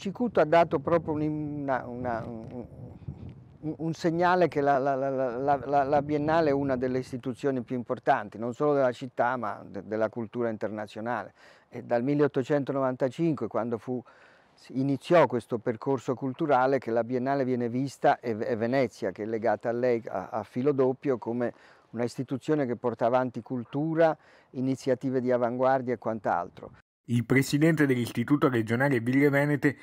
Cicuto ha dato proprio un, una, una, un, un segnale che la, la, la, la, Biennale è una delle istituzioni più importanti, non solo della città ma de, della cultura internazionale. E dal 1895, quando fu, iniziò questo percorso culturale, che la Biennale viene vista e, e Venezia, che è legata a lei a, a filo doppio, come una istituzione che porta avanti cultura, iniziative di avanguardia e quant'altro. Il presidente dell'Istituto regionale Ville Venete,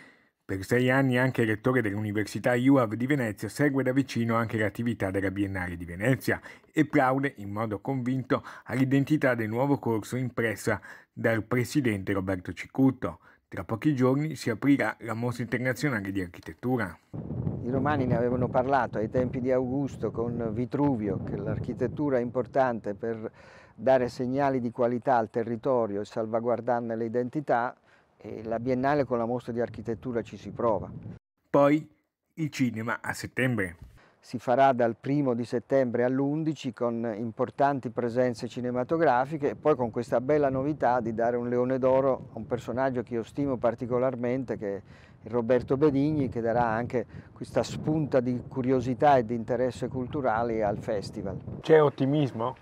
per sei anni anche rettore dell'Università IUAV di Venezia, segue da vicino anche l'attività della Biennale di Venezia e plaude in modo convinto all'identità del nuovo corso impressa dal presidente Roberto Cicutto. Tra pochi giorni si aprirà la Mostra Internazionale di Architettura. I romani ne avevano parlato ai tempi di Augusto con Vitruvio, che l'architettura è importante per dare segnali di qualità al territorio e salvaguardarne le identità e la Biennale con la mostra di architettura ci si prova. Poi il cinema a settembre si farà dal primo di settembre all'11 con importanti presenze cinematografiche e poi con questa bella novità di dare un leone d'oro a un personaggio che io stimo particolarmente che è Roberto Bedigni che darà anche questa spunta di curiosità e di interesse culturale al festival. C'è ottimismo?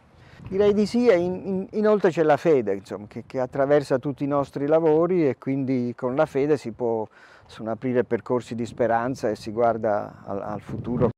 Direi di sì in, in, inoltre c'è la fede insomma, che, che attraversa tutti i nostri lavori e quindi con la fede si possono aprire percorsi di speranza e si guarda al, al futuro